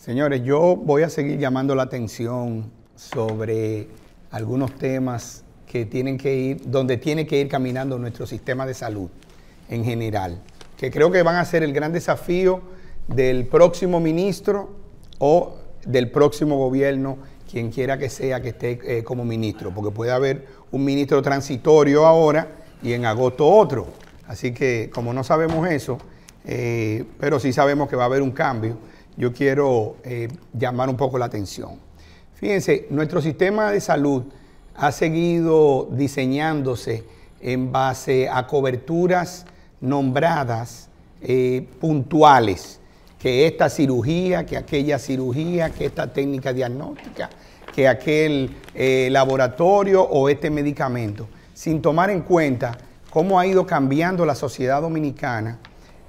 Señores, yo voy a seguir llamando la atención sobre algunos temas que tienen que ir, donde tiene que ir caminando nuestro sistema de salud en general, que creo que van a ser el gran desafío del próximo ministro o del próximo gobierno, quien quiera que sea que esté eh, como ministro, porque puede haber un ministro transitorio ahora y en agosto otro. Así que como no sabemos eso, eh, pero sí sabemos que va a haber un cambio yo quiero eh, llamar un poco la atención. Fíjense, nuestro sistema de salud ha seguido diseñándose en base a coberturas nombradas eh, puntuales, que esta cirugía, que aquella cirugía, que esta técnica diagnóstica, que aquel eh, laboratorio o este medicamento, sin tomar en cuenta cómo ha ido cambiando la sociedad dominicana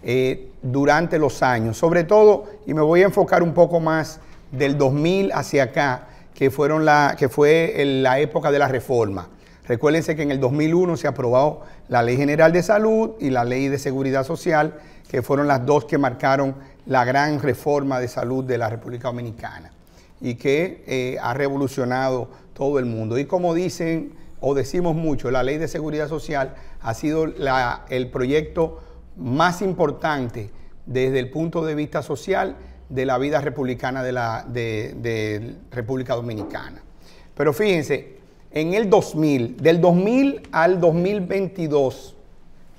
eh, durante los años. Sobre todo, y me voy a enfocar un poco más del 2000 hacia acá, que, fueron la, que fue la época de la reforma. Recuérdense que en el 2001 se aprobó la Ley General de Salud y la Ley de Seguridad Social, que fueron las dos que marcaron la gran reforma de salud de la República Dominicana y que eh, ha revolucionado todo el mundo. Y como dicen o decimos mucho, la Ley de Seguridad Social ha sido el proyecto más importante desde el punto de vista social de la vida republicana de, la, República Dominicana. Pero fíjense, en el 2000, del 2000 al 2022,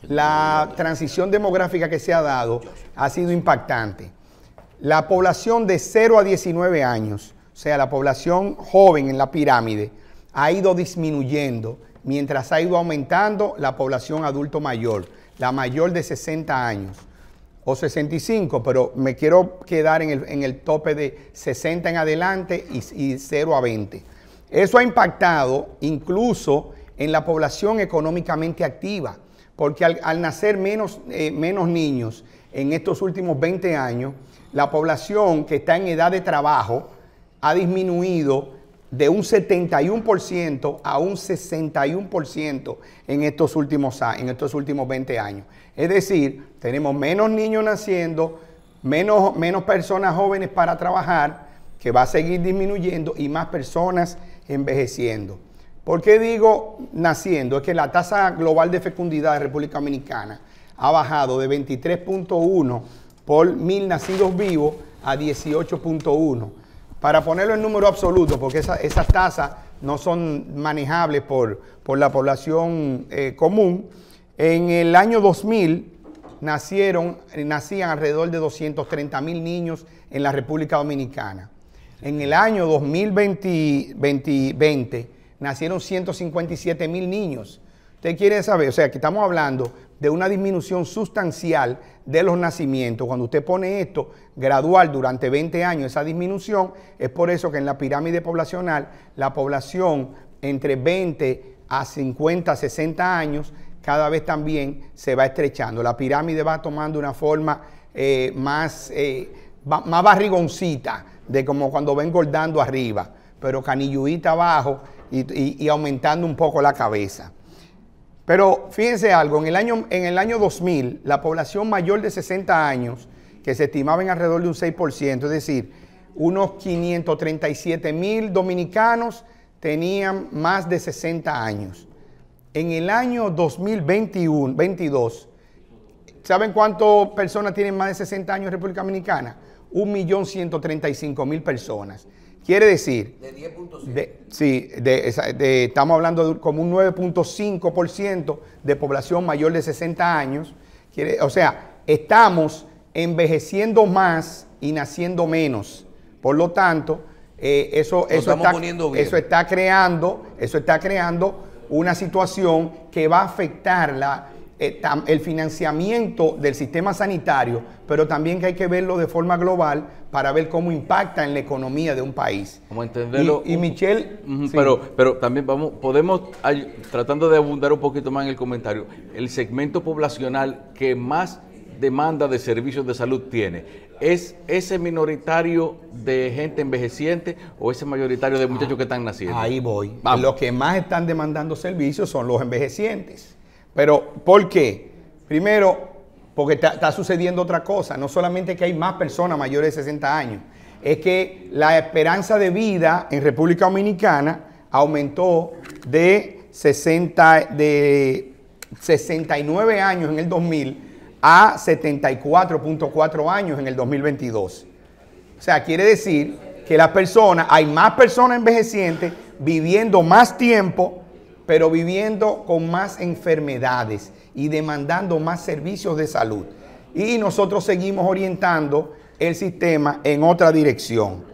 la transición demográfica que se ha dado ha sido impactante. La población de 0 a 19 años, o sea, la población joven en la pirámide, ha ido disminuyendo mientras ha ido aumentando la población adulto mayor la mayor de 60 años o 65, pero me quiero quedar en el, tope de 60 en adelante y, 0 a 20. Eso ha impactado incluso en la población económicamente activa, porque al, nacer menos, eh, menos niños en estos últimos 20 años, la población que está en edad de trabajo ha disminuido de un 71% a un 61% en estos, últimos, en estos últimos 20 años. Es decir, tenemos menos niños naciendo, menos, menos personas jóvenes para trabajar, que va a seguir disminuyendo, y más personas envejeciendo. ¿Por qué digo naciendo? Es que la tasa global de fecundidad de República Dominicana ha bajado de 23.1 por mil nacidos vivos a 18.1. Para ponerlo en número absoluto, porque esas tasas no son manejables por, la población eh, común, en el año 2000 nacieron, nacían alrededor de 230 mil niños en la República Dominicana. En el año 2020, nacieron 157 mil niños. Usted quiere saber, o sea, que estamos hablando de una disminución sustancial de los nacimientos. Cuando usted pone esto gradual durante 20 años, esa disminución, es por eso que en la pirámide poblacional, la población entre 20 a 50, 60 años, cada vez también se va estrechando. La pirámide va tomando una forma eh, más, eh, más barrigoncita, de como cuando va engordando arriba, pero canilluita abajo y aumentando un poco la cabeza. Pero fíjense algo, en el, año, 2000, la población mayor de 60 años, que se estimaba en alrededor de un 6%, es decir, unos 537 mil dominicanos tenían más de 60 años. En el año 2021, 22, ¿saben cuántas personas tienen más de 60 años en República Dominicana? 1.135.000 personas. Quiere decir. De sí, estamos hablando de como un 9.5% de población mayor de 60 años. o sea, estamos envejeciendo más y naciendo menos. Por lo tanto, eh, eso, eso, está, eso está creando, eso está creando una situación que va a afectar la, eh, el financiamiento del sistema sanitario, pero también que hay que verlo de forma global para ver cómo impacta en la economía de un país. Como entenderlo. Y, uh, Michelle. Pero, también vamos, podemos, tratando de abundar un poquito más en el comentario, el segmento poblacional que más demanda de servicios de salud tiene? ¿Es ese minoritario de gente envejeciente o ese mayoritario de muchachos ah, que están naciendo? Ahí voy. Los que más están demandando servicios son los envejecientes. Pero, ¿por qué? Primero, porque está, sucediendo otra cosa. No solamente que hay más personas mayores de 60 años, es que la esperanza de vida en República Dominicana aumentó de, 60, de 69 años en el 2000 a 74.4 años en el 2022. O sea, quiere decir que las personas, hay más personas envejecientes viviendo más tiempo pero viviendo con más enfermedades y demandando más servicios de salud. Y nosotros seguimos orientando el sistema en otra dirección.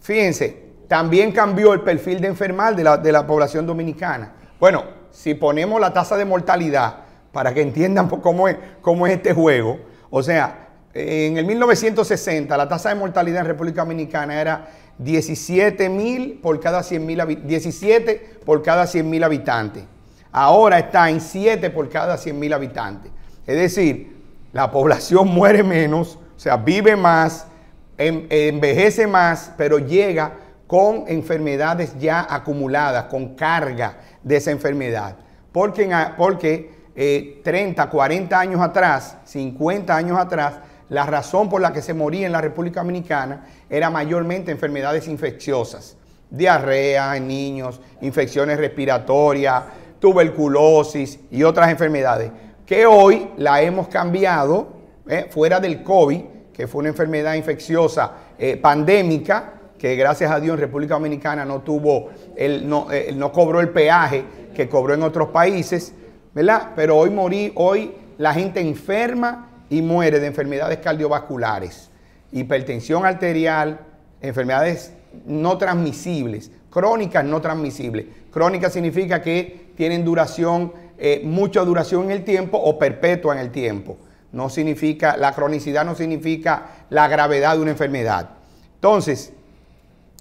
fíjense, también cambió el perfil de enfermar de la, población dominicana. Bueno, si ponemos la tasa de mortalidad, para que entiendan cómo es, cómo es este juego, o sea, en el 1960 la tasa de mortalidad en República Dominicana era 17 mil por cada 100 mil 17 por cada habitantes. Ahora está en 7 por cada 100 mil habitantes. Es decir, la población muere menos, o sea, vive más, envejece más, pero llega con enfermedades ya acumuladas, con carga de esa enfermedad. Porque, porque 30, eh, 40 años atrás, 50 años atrás, la razón por la que se moría en la República Dominicana era mayormente enfermedades infecciosas, diarrea en niños, infecciones respiratorias, tuberculosis y otras enfermedades, que hoy la hemos cambiado eh, fuera del COVID, que fue una enfermedad infecciosa eh, pandémica, que gracias a Dios en República Dominicana no tuvo, el, no, eh, no cobró el peaje que cobró en otros países, ¿verdad? Pero hoy morí, hoy la gente enferma y muere de enfermedades cardiovasculares, hipertensión arterial, enfermedades no transmisibles, crónicas no transmisibles. Crónica significa que tienen duración, eh, mucha duración en el tiempo o perpetua en el tiempo. No significa, la cronicidad no significa la gravedad de una enfermedad. Entonces,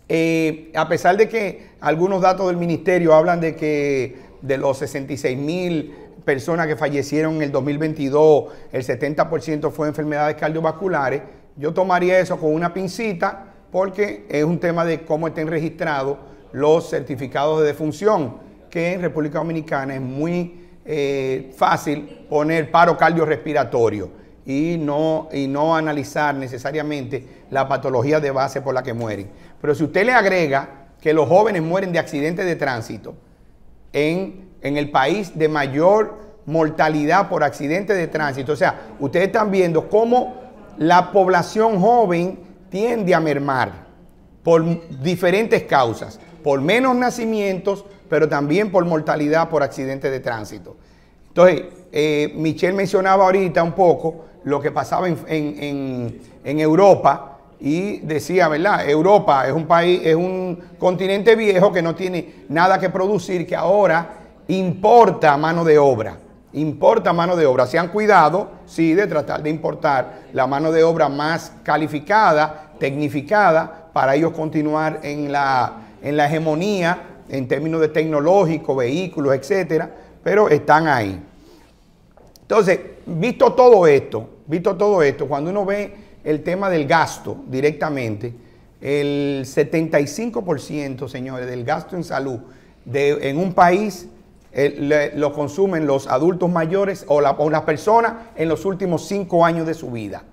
eh, a pesar de que algunos datos del ministerio hablan de que de los 66 mil personas que fallecieron en el 2022, el 70% fue enfermedades cardiovasculares, yo tomaría eso con una pincita porque es un tema de cómo estén registrados los certificados de defunción, que en República Dominicana es muy eh, fácil poner paro cardiorrespiratorio y no, y no analizar necesariamente la patología de base por la que mueren. Pero si usted le agrega que los jóvenes mueren de accidentes de tránsito en en el país de mayor mortalidad por accidentes de tránsito. O sea, ustedes están viendo cómo la población joven tiende a mermar por diferentes causas, por menos nacimientos, pero también por mortalidad por accidentes de tránsito. Entonces, eh, Michelle mencionaba ahorita un poco lo que pasaba en, Europa y decía, ¿verdad? Europa es un país, es un continente viejo que no tiene nada que producir, que ahora importa mano de obra. Importa mano de obra. Se han cuidado, sí, de tratar de importar la mano de obra más calificada, tecnificada, para ellos continuar en la, hegemonía en términos de tecnológico, vehículos, etcétera, pero están ahí. Entonces, visto todo esto, visto todo esto, cuando uno ve el tema del gasto directamente, el 75%, señores, del gasto en salud en un país eh, lo consumen los adultos mayores o, las personas en los últimos cinco años de su vida.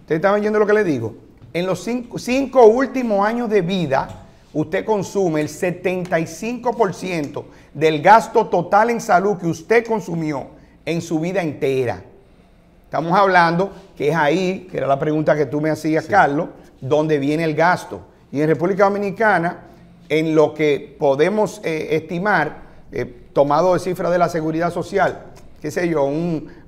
¿Usted están viendo lo que le digo? En los cinco, últimos años de vida, usted consume el 75% del gasto total en salud que usted consumió en su vida entera. Estamos hablando que es ahí, que era la pregunta que tú me hacías, Carlos, donde viene el gasto. Y en República Dominicana, en lo que podemos eh, estimar, eh, tomado de cifras de la seguridad social, qué sé yo,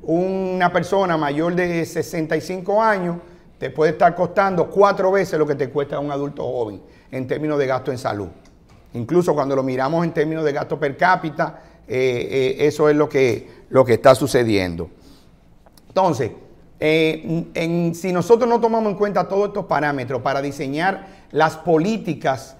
una persona mayor de 65 años te puede estar costando cuatro veces lo que te cuesta un adulto joven en términos de gasto en salud. Incluso cuando lo miramos en términos de gasto per cápita, eh, eh, eso es lo que, lo que está sucediendo. Entonces, si nosotros no tomamos en cuenta todos estos parámetros para diseñar las políticas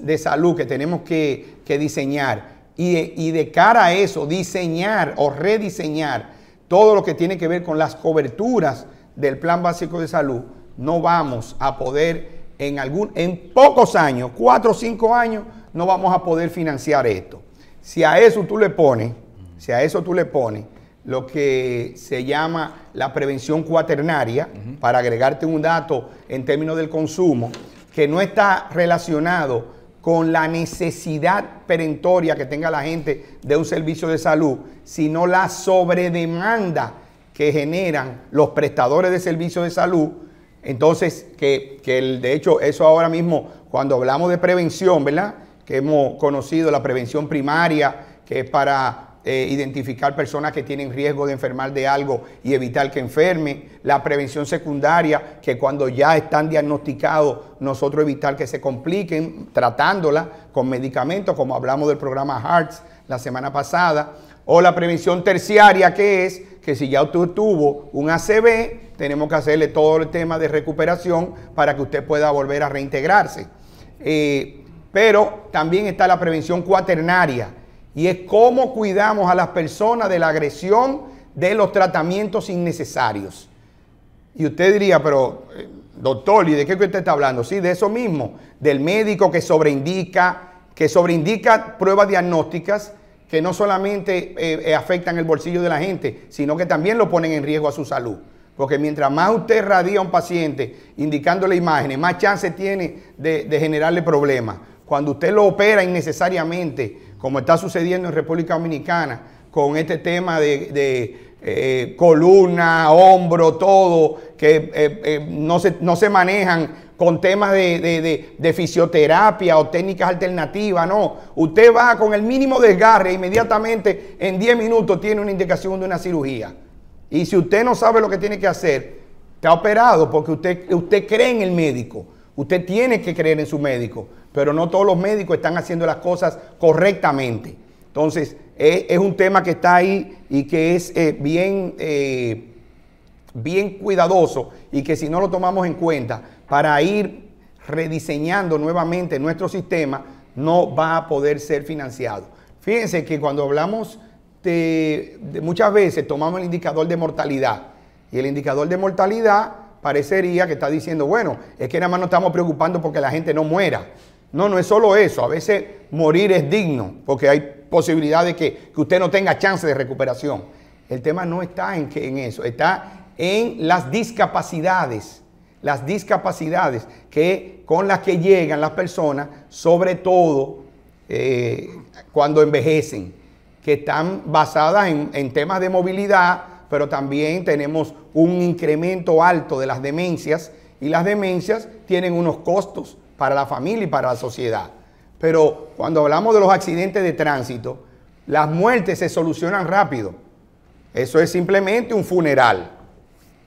de salud que tenemos que diseñar, y de, cara a eso diseñar o rediseñar todo lo que tiene que ver con las coberturas del plan básico de salud, no vamos a poder en, algún, en pocos años, cuatro o cinco años, no vamos a poder financiar esto. Si a eso tú le pones, si a eso tú le pones lo que se llama la prevención cuaternaria, para agregarte un dato en términos del consumo, que no está relacionado con la necesidad perentoria que tenga la gente de un servicio de salud, sino la sobredemanda que generan los prestadores de servicios de salud. Entonces, que, de hecho eso ahora mismo, cuando hablamos de prevención, ¿verdad? Que hemos conocido la prevención primaria, que es para eh, identificar personas que tienen riesgo de enfermar de algo y evitar que enfermen, la prevención secundaria, que cuando ya están diagnosticados, nosotros evitar que se compliquen tratándola con medicamentos, como hablamos del programa HEARTS la semana pasada, o la prevención terciaria, que es que si ya usted tuvo un ACV, tenemos que hacerle todo el tema de recuperación para que usted pueda volver a reintegrarse. Eh, pero también está la prevención cuaternaria, y es cómo cuidamos a las personas de la agresión, de los tratamientos innecesarios. Y usted diría, pero eh, doctor, ¿y de qué usted está hablando? Sí, de eso mismo, del médico que sobreindica, que sobreindica pruebas diagnósticas que no solamente eh, eh, afectan el bolsillo de la gente, sino que también lo ponen en riesgo a su salud. Porque mientras más usted radia a un paciente indicándole imágenes, más chance tiene de generarle problemas. Cuando usted lo opera innecesariamente como está sucediendo en República Dominicana, con este tema de, eh, columna, hombro, todo, que eh, eh, no, se, no se manejan con temas de, fisioterapia o técnicas alternativas, no. Usted va con el mínimo desgarre, inmediatamente en 10 minutos tiene una indicación de una cirugía. Y si usted no sabe lo que tiene que hacer, está operado porque usted, usted cree en el médico. Usted tiene que creer en su médico, pero no todos los médicos están haciendo las cosas correctamente. Entonces, es un tema que está ahí y que es eh, bien, eh, bien cuidadoso y que si no lo tomamos en cuenta para ir rediseñando nuevamente nuestro sistema, no va a poder ser financiado. Fíjense que cuando hablamos de muchas veces tomamos el indicador de mortalidad y el indicador de mortalidad parecería que está diciendo, bueno, es que nada más nos estamos preocupando porque la gente no muera. No, no es solo eso. A veces morir es digno porque hay posibilidad de que, usted no tenga chance de recuperación. El tema no está en, que, en eso, está en las discapacidades. Las discapacidades que, con las que llegan las personas, sobre todo eh, cuando envejecen, que están basadas en, en temas de movilidad, pero también tenemos un incremento alto de las demencias y las demencias tienen unos costos para la familia y para la sociedad. Pero cuando hablamos de los accidentes de tránsito, las muertes se solucionan rápido. Eso es simplemente un funeral.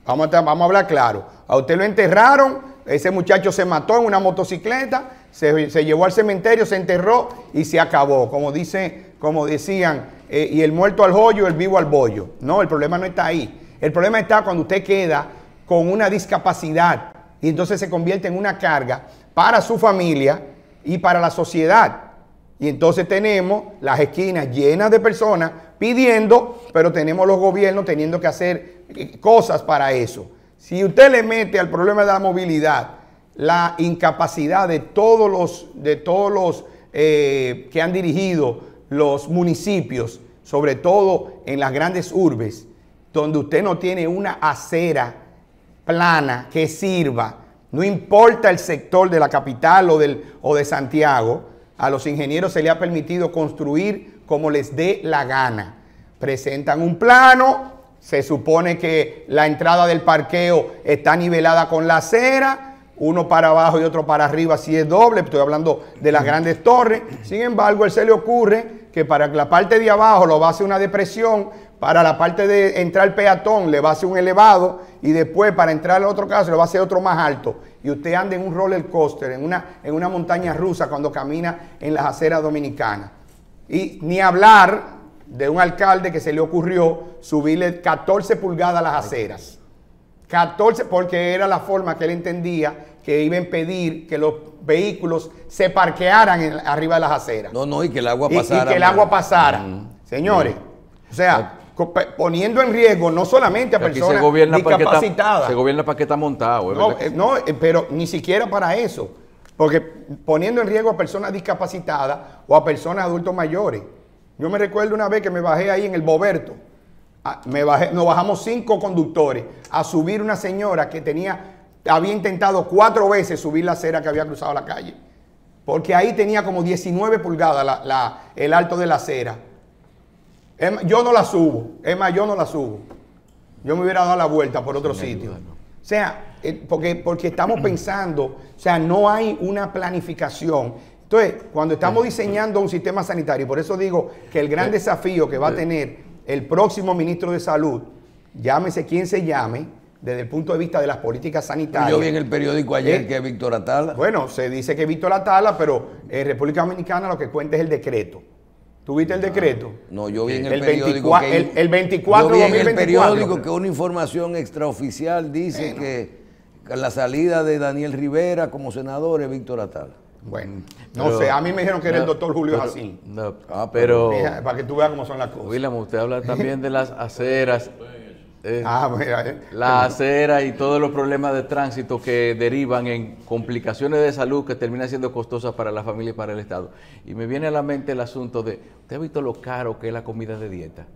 Vamos a, hablar claro. A usted lo enterraron, ese muchacho se mató en una motocicleta, se, llevó al cementerio, se enterró y se acabó. Como, dice, como decían eh, y el muerto al joyo, el vivo al bollo. No, el problema no está ahí. El problema está cuando usted queda con una discapacidad y entonces se convierte en una carga para su familia y para la sociedad. Y entonces tenemos las esquinas llenas de personas pidiendo, pero tenemos los gobiernos teniendo que hacer eh, cosas para eso. Si usted le mete al problema de la movilidad la incapacidad de todos los, de todos eh, que han dirigido los municipios, sobre todo en las grandes urbes, donde usted no tiene una acera plana que sirva, no importa el sector de la capital o, del, o de Santiago, a los ingenieros se les ha permitido construir como les dé la gana. Presentan un plano, se supone que la entrada del parqueo está nivelada con la acera, uno para abajo y otro para arriba, si es doble, estoy hablando de las grandes torres. Sin embargo, él se le ocurre que para la parte de abajo lo va a hacer una depresión, para la parte de entrar peatón le va a hacer un elevado y después para entrar al otro caso le va a hacer otro más alto. Y usted anda en un roller coaster, en una, en una montaña rusa cuando camina en las aceras dominicanas. Y ni hablar de un alcalde que se le ocurrió subirle 14 pulgadas a las aceras. 14, porque era la forma que él entendía que iban a impedir que los vehículos se parquearan arriba de las aceras. No, no, y que el agua pasara. Y, que el agua pasara. Mm. Señores, o sea, poniendo en riesgo no solamente a personas discapacitadas. se gobierna para que está montado. ¿eh? No, eh, no, eh, pero ni siquiera para eso. Porque poniendo en riesgo a personas discapacitadas o a personas adultos mayores. Yo me recuerdo una vez que me bajé ahí en el Boberto Ah, nos bajamos cinco conductores a subir una señora que tenía, había intentado cuatro veces subir la acera que había cruzado la calle. Porque ahí tenía como 19 pulgadas la, el alto de la acera. yo no la subo. Es más, yo no la subo. Yo me hubiera dado la vuelta por otro sitio. O sea, eh, porque, porque estamos pensando, o sea, no hay una planificación. Entonces, cuando estamos diseñando un sistema sanitario, por eso digo que el gran desafío que va a tener el próximo ministro de Salud, llámese quien se llame, desde el punto de vista de las políticas sanitarias. Yo vi en el periódico ayer eh, que es Víctor Atala. Bueno, se dice que Víctor Atala, pero en República Dominicana lo que cuenta es el decreto. ¿Tuviste el ah, decreto? No, yo vi en el, periódico que... El, 24 el periódico que una información extraoficial dice que la salida de Daniel Rivera como senador es Víctor Atala. Bueno, no sé, a mí me dijeron que era el doctor Julio Jacín. pero. Ah, para que tú veas cómo son las cosas. William, usted habla también de las aceras. ah, eh, eh. La acera y todos los problemas de tránsito que derivan en complicaciones de salud que terminan siendo costosas para la familia y para el Estado. Y me viene a la mente el asunto de, ¿usted ha visto lo caro que es la comida de dieta?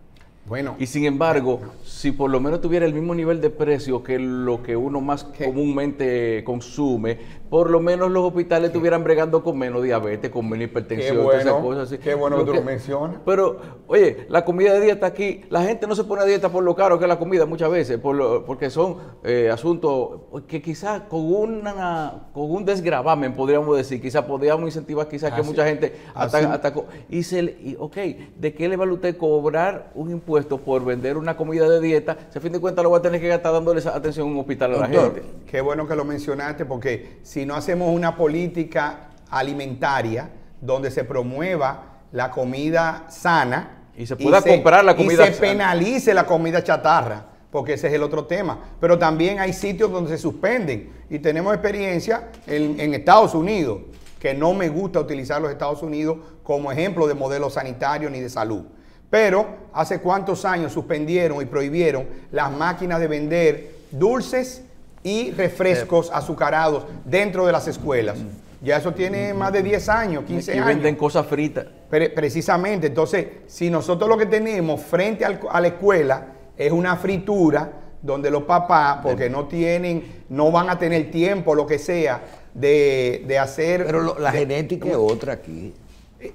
Bueno. Y sin embargo, si por lo menos tuviera el mismo nivel de precio que lo que uno más comúnmente consume, por lo menos los hospitales estuvieran bregando con menos diabetes, con menos hipertensión, bueno, esas cosas Qué bueno que tú lo mencionas. Pero, oye, la comida de dieta aquí, la gente no se pone a dieta por lo caro que es la comida muchas veces, por lo, porque son eh, asuntos pues, que quizás con, una, con un desgravamen, podríamos decir, quizás podríamos incentivar quizás que mucha gente atacó y y, ok, ¿de qué le vale usted cobrar un impuesto? por vender una comida de dieta, se a fin de cuentas lo va a tener que gastar dándole esa atención en un hospital a la gente. Qué bueno que lo mencionaste porque si no hacemos una política alimentaria donde se promueva la comida sana y se pueda comprar la comida y se penalice la comida chatarra porque ese es el otro tema. Pero también hay sitios donde se suspenden. Y tenemos experiencia en, en, Estados Unidos, que no me gusta utilizar los Estados Unidos como ejemplo de modelo sanitario ni de salud. Pero hace cuántos años suspendieron y prohibieron las máquinas de vender dulces y refrescos azucarados dentro de las escuelas. Mm. Ya eso tiene mm. más de 10 años, 15 años. Y venden cosas fritas. precisamente, entonces, si nosotros lo que tenemos frente a la escuela es una fritura donde los papás, porque no tienen, no van a tener tiempo, lo que sea, de, hacer... Pero la genética es otra aquí.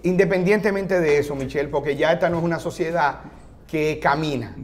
Independientemente de eso, Michelle, porque ya esta no es una sociedad que camina.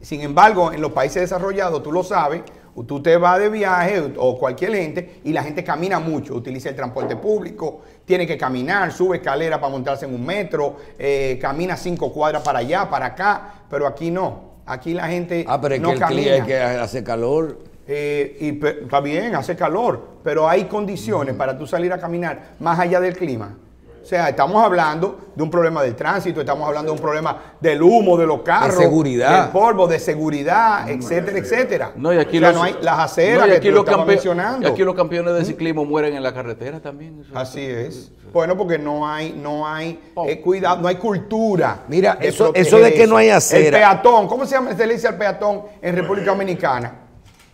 Sin embargo, en los países desarrollados, tú lo sabes, tú te vas de viaje o cualquier gente y la gente camina mucho, utiliza el transporte público, tiene que caminar, sube escalera para montarse en un metro, eh, camina cinco cuadras para allá, para acá, pero aquí no. Aquí la gente ah, pero es que el camina. que hace calor. Eh, y está bien, hace calor, pero hay condiciones para tú salir a caminar más allá del clima. O sea, estamos hablando de un problema del tránsito, estamos hablando de un problema del humo de los carros, de seguridad. del polvo, de seguridad, etcétera, etcétera. No, y aquí no hay las aceras aquí los Y aquí los campeones de ciclismo mueren en la carretera también. Así es. Bueno, porque no hay, no hay oh. eh, cuidado, no hay cultura. Mira, eso, de que no hay acera. El peatón, ¿cómo se llama? le dice al peatón en República Dominicana.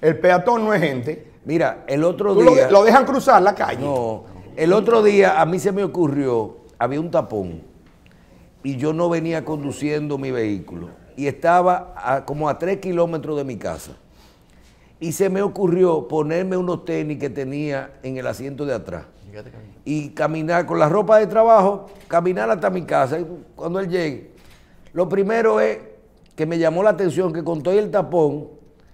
El peatón no es gente. Mira, el otro día. lo, dejan cruzar la calle. No, el otro día a mí se me ocurrió, había un tapón y yo no venía conduciendo mi vehículo y estaba como a tres kilómetros de mi casa. Y se me ocurrió ponerme unos tenis que tenía en el asiento de atrás y caminar con la ropa de trabajo, caminar hasta mi casa. cuando él llegue, lo primero es que me llamó la atención que con todo el tapón,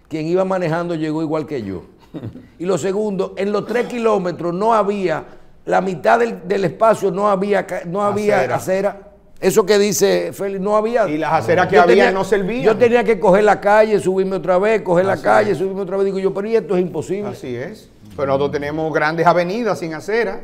quien iba manejando llegó igual que yo. Y lo segundo, en los tres kilómetros no había la mitad del, espacio no había, no había acera. Eso que dice Félix, no había. Y las aceras que había no servían. Yo tenía que coger la calle, subirme otra vez, coger la calle, subirme otra vez. Digo yo, pero esto es imposible. Así es. Pero nosotros tenemos grandes avenidas sin acera.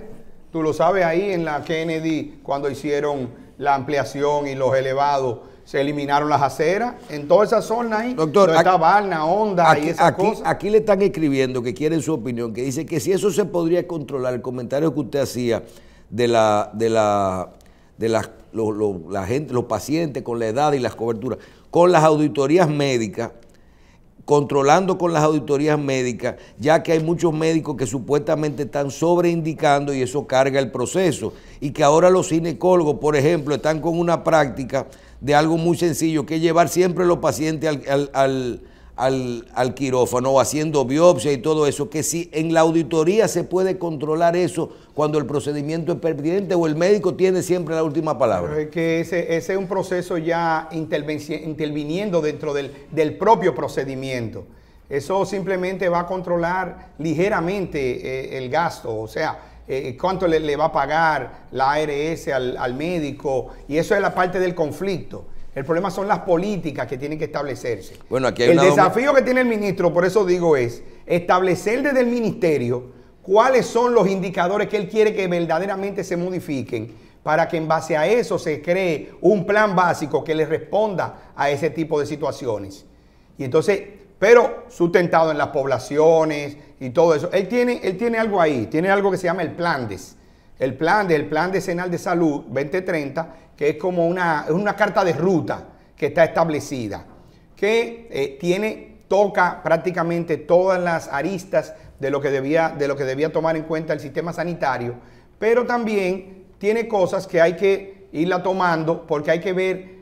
Tú lo sabes ahí en la Kennedy, cuando hicieron la ampliación y los elevados se eliminaron las aceras. En toda esa zona ahí, Doctor, está aquí, aquí, y aquí, le están escribiendo que quieren su opinión, que dice que si eso se podría controlar, el comentario que usted hacía de la de la de las la gente, los pacientes con la edad y las coberturas, con las auditorías médicas, controlando con las auditorías médicas, ya que hay muchos médicos que supuestamente están sobreindicando y eso carga el proceso. Y que ahora los ginecólogos, por ejemplo, están con una práctica de algo muy sencillo, que llevar siempre los pacientes al, al, al, al, quirófano haciendo biopsia y todo eso, que si en la auditoría se puede controlar eso cuando el procedimiento es pertinente o el médico tiene siempre la última palabra. es que ese, ese, es un proceso ya interviniendo dentro del, del propio procedimiento. Eso simplemente va a controlar ligeramente eh, el gasto, o sea, eh, eh, cuánto le, va a pagar la ARS al, médico, y eso es la parte del conflicto. El problema son las políticas que tienen que establecerse. Bueno, aquí el desafío que tiene el ministro, por eso digo, es establecer desde el ministerio cuáles son los indicadores que él quiere que verdaderamente se modifiquen para que en base a eso se cree un plan básico que le responda a ese tipo de situaciones. Y entonces, pero sustentado en las poblaciones, y todo eso. Él tiene, él tiene algo ahí, tiene algo que se llama el plan Plan El plan el Plan Decenal de Salud 2030, que es como una, carta de ruta que está establecida, que eh, tiene, toca prácticamente todas las aristas de lo, que debía, de lo que debía tomar en cuenta el sistema sanitario, pero también tiene cosas que hay que irla tomando porque hay que ver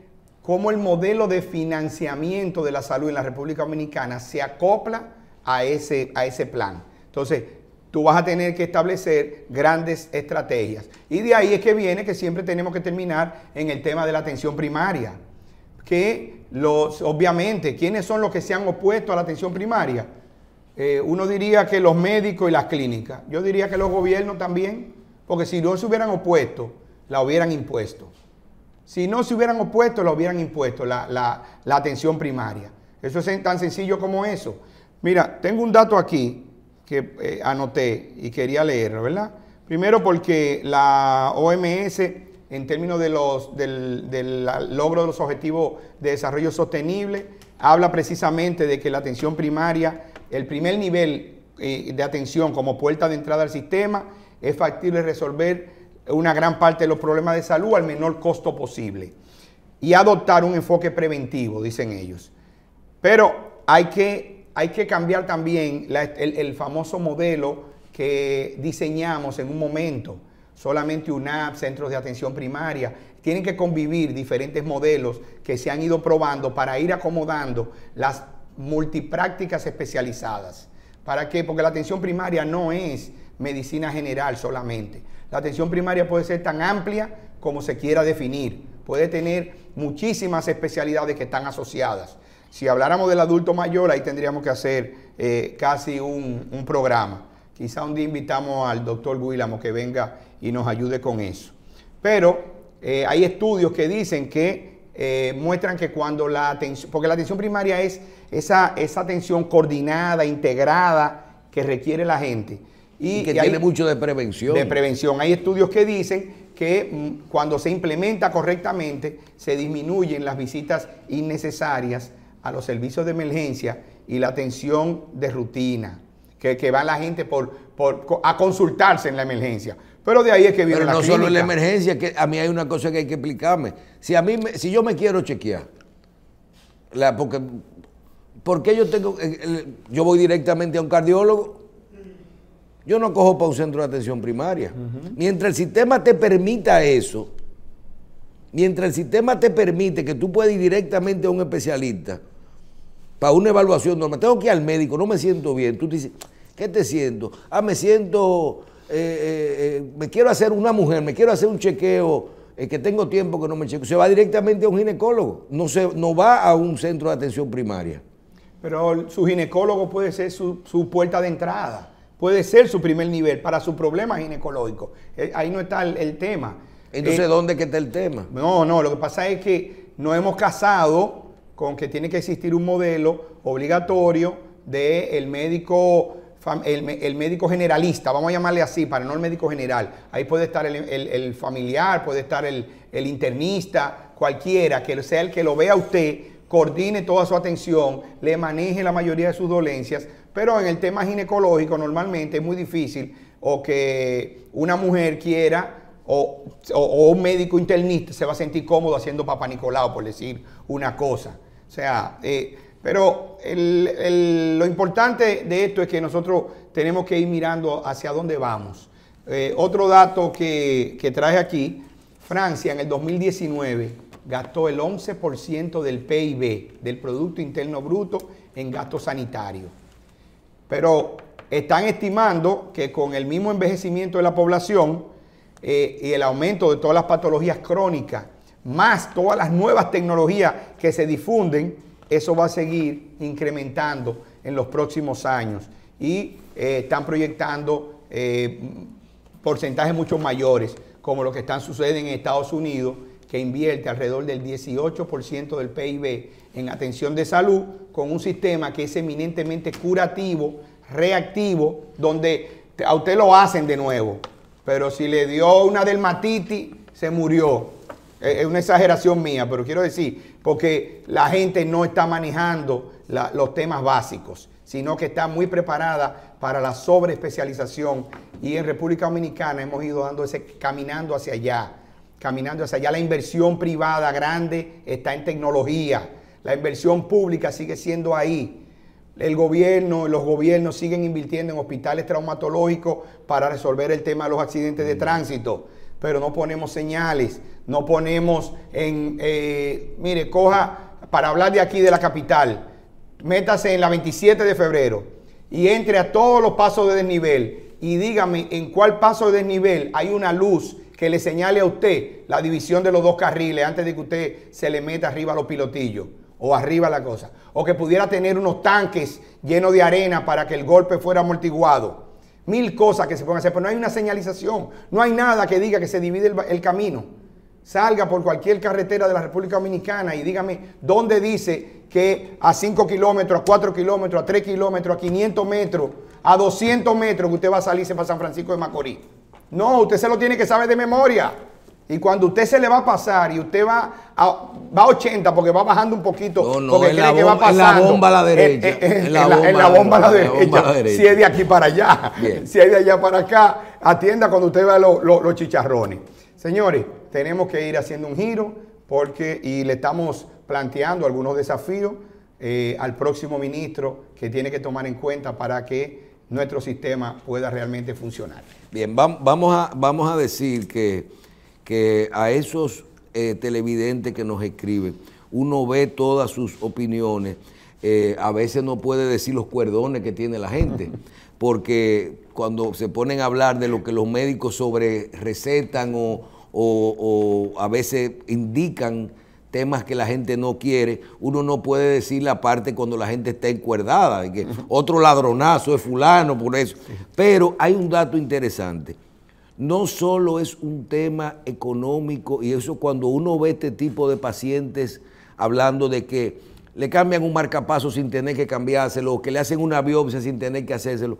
cómo el modelo de financiamiento de la salud en la República Dominicana se acopla a ese, a ese plan. Entonces, tú vas a tener que establecer grandes estrategias. Y de ahí es que viene que siempre tenemos que terminar en el tema de la atención primaria. Que los, obviamente, ¿quiénes son los que se han opuesto a la atención primaria? Eh, uno diría que los médicos y las clínicas. Yo diría que los gobiernos también, porque si no se hubieran opuesto, la hubieran impuesto. Si no se hubieran opuesto, la hubieran impuesto, la atención primaria. Eso es tan sencillo como eso. Mira, tengo un dato aquí que eh, anoté y quería leerlo, ¿verdad? Primero porque la OMS, en términos de los, del, logro de los objetivos de desarrollo sostenible, habla precisamente de que la atención primaria, el primer nivel eh, de atención como puerta de entrada al sistema, es factible resolver una gran parte de los problemas de salud al menor costo posible y adoptar un enfoque preventivo, dicen ellos. Pero hay que hay que cambiar también el, el, famoso modelo que diseñamos en un momento, solamente UNAP, centros de atención primaria. Tienen que convivir diferentes modelos que se han ido probando para ir acomodando las multiprácticas especializadas. ¿Para qué? Porque la atención primaria no es medicina general solamente. La atención primaria puede ser tan amplia como se quiera definir. Puede tener muchísimas especialidades que están asociadas. Si habláramos del adulto mayor, ahí tendríamos que hacer eh, casi un, programa. Quizá un día invitamos al doctor Guilamo que venga y nos ayude con eso. Pero eh, hay estudios que dicen que eh, muestran que cuando la atención, porque la atención primaria es esa, esa atención coordinada, integrada que requiere la gente. Y, que tiene mucho de prevención. De prevención. Hay estudios que dicen que mm, cuando se implementa correctamente, se disminuyen las visitas innecesarias a los servicios de emergencia y la atención de rutina, que, va la gente por, a consultarse en la emergencia. Pero de ahí es que viene Pero no solo en la emergencia, que a mí hay una cosa que hay que explicarme. Si a mí, si yo me quiero chequear, la, porque, porque yo tengo, eh, yo voy directamente a un cardiólogo, yo no cojo para un centro de atención primaria. Mientras el sistema te permita eso, Mientras el sistema te permite que tú puedas ir directamente a un especialista para una evaluación normal, tengo que ir al médico, no me siento bien. Tú dices, ¿qué te siento? Ah, me siento, eh, eh, eh, me quiero hacer una mujer, me quiero hacer un chequeo, que tengo tiempo que no me chequeo. Se va directamente a un ginecólogo, no, se, no va a un centro de atención primaria. Pero su ginecólogo puede ser su, puerta de entrada puede ser su primer nivel para su problema ginecológico. ahí no está el tema. Entonces, eh, ¿dónde que está el tema? No, no, lo que pasa es que no hemos casado con que tiene que existir un modelo obligatorio del el médico el, médico generalista, vamos a llamarle así, para no el médico general. Ahí puede estar el, el familiar, puede estar el, internista, cualquiera, que sea el que lo vea usted, coordine toda su atención, le maneje la mayoría de sus dolencias, pero en el tema ginecológico normalmente es muy difícil o que una mujer quiera o, un médico internista se va a sentir cómodo haciendo papá Nicolau, por decir una cosa. O sea, eh, pero lo importante de esto es que nosotros tenemos que ir mirando hacia dónde vamos. Eh, otro dato que, que traje aquí, Francia en el 2019 gastó el 11% del PIB, del Producto Interno Bruto, en gastos sanitarios. Pero están estimando que con el mismo envejecimiento de la población, eh, y el aumento de todas las patologías crónicas, más todas las nuevas tecnologías que se difunden, eso va a seguir incrementando en los próximos años. Y eh, están proyectando eh, porcentajes mucho mayores, como lo que están sucediendo en Estados Unidos, que invierte alrededor del 18% del PIB en atención de salud, con un sistema que es eminentemente curativo, reactivo, donde a usted lo hacen de nuevo. Pero si le dio una Matiti, se murió. Eh, es una exageración mía, pero quiero decir, porque la gente no está manejando los temas básicos, sino que está muy preparada para la sobreespecialización. Y en República Dominicana hemos ido dando ese, caminando hacia allá, caminando hacia allá. La inversión privada grande está en tecnología, la inversión pública sigue siendo ahí el gobierno, los gobiernos siguen invirtiendo en hospitales traumatológicos para resolver el tema de los accidentes de mm. tránsito, pero no ponemos señales, no ponemos en, eh, mire, coja, para hablar de aquí de la capital, métase en la 27 de febrero y entre a todos los pasos de desnivel y dígame en cuál paso de desnivel hay una luz que le señale a usted la división de los dos carriles antes de que usted se le meta arriba a los pilotillos o arriba la cosa, o que pudiera tener unos tanques llenos de arena para que el golpe fuera amortiguado. Mil cosas que se pueden hacer, pero no hay una señalización, no hay nada que diga que se divide el, camino. Salga por cualquier carretera de la República Dominicana y dígame dónde dice que a 5 kilómetros, a 4 kilómetros, a 3 kilómetros, a 500 metros, a 200 metros que usted va a salirse para San Francisco de Macorís. No, usted se lo tiene que saber de memoria. Y cuando usted se le va a pasar y usted va a, a 80 porque va bajando un poquito, porque que va En la bomba a la derecha. en, la, bomba, a la, derecha, Si es de aquí para allá. Si es de allá para acá. Atienda cuando usted vea los chicharrones. Señores, tenemos que ir haciendo un giro porque y le estamos planteando algunos desafíos eh, al próximo ministro que tiene que tomar en cuenta para que nuestro sistema pueda realmente funcionar. Bien, vamos a, vamos a decir que que a esos eh, televidentes que nos escriben, uno ve todas sus opiniones, eh, a veces no puede decir los cuerdones que tiene la gente, porque cuando se ponen a hablar de lo que los médicos sobre recetan o, a veces indican, temas que la gente no quiere, uno no puede decir la parte cuando la gente está encuerdada, que otro ladronazo es fulano por eso. Pero hay un dato interesante no solo es un tema económico, y eso cuando uno ve este tipo de pacientes hablando de que le cambian un marcapaso sin tener que cambiárselo, que le hacen una biopsia sin tener que hacérselo.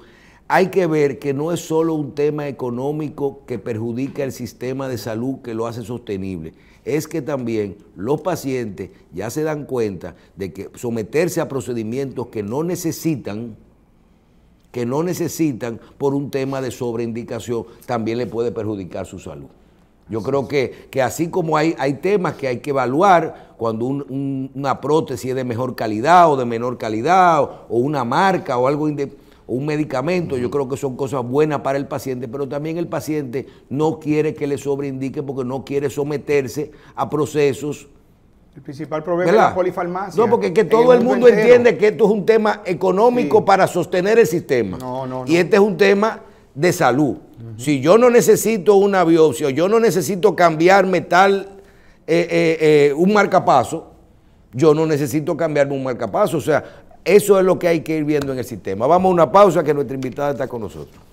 Hay que ver que no es solo un tema económico que perjudica el sistema de salud que lo hace sostenible, es que también los pacientes ya se dan cuenta de que someterse a procedimientos que no necesitan, que no necesitan por un tema de sobreindicación, también le puede perjudicar su salud. Yo creo que, así como hay, hay temas que hay que evaluar cuando una prótesis es de mejor calidad o de menor calidad o, una marca o algo un medicamento, yo creo que son cosas buenas para el paciente, pero también el paciente no quiere que le sobreindique porque no quiere someterse a procesos el principal problema es la polifarmacia. No, porque es que todo el, mundo, entiende que esto es un tema económico para sostener el sistema. No, no, Y este es un tema de salud. Si yo no necesito una biopsia, yo no necesito cambiarme tal, eh, eh, eh, un marcapaso, yo no necesito cambiarme un marcapaso. O sea, eso es lo que hay que ir viendo en el sistema. Vamos a una pausa que nuestra invitada está con nosotros.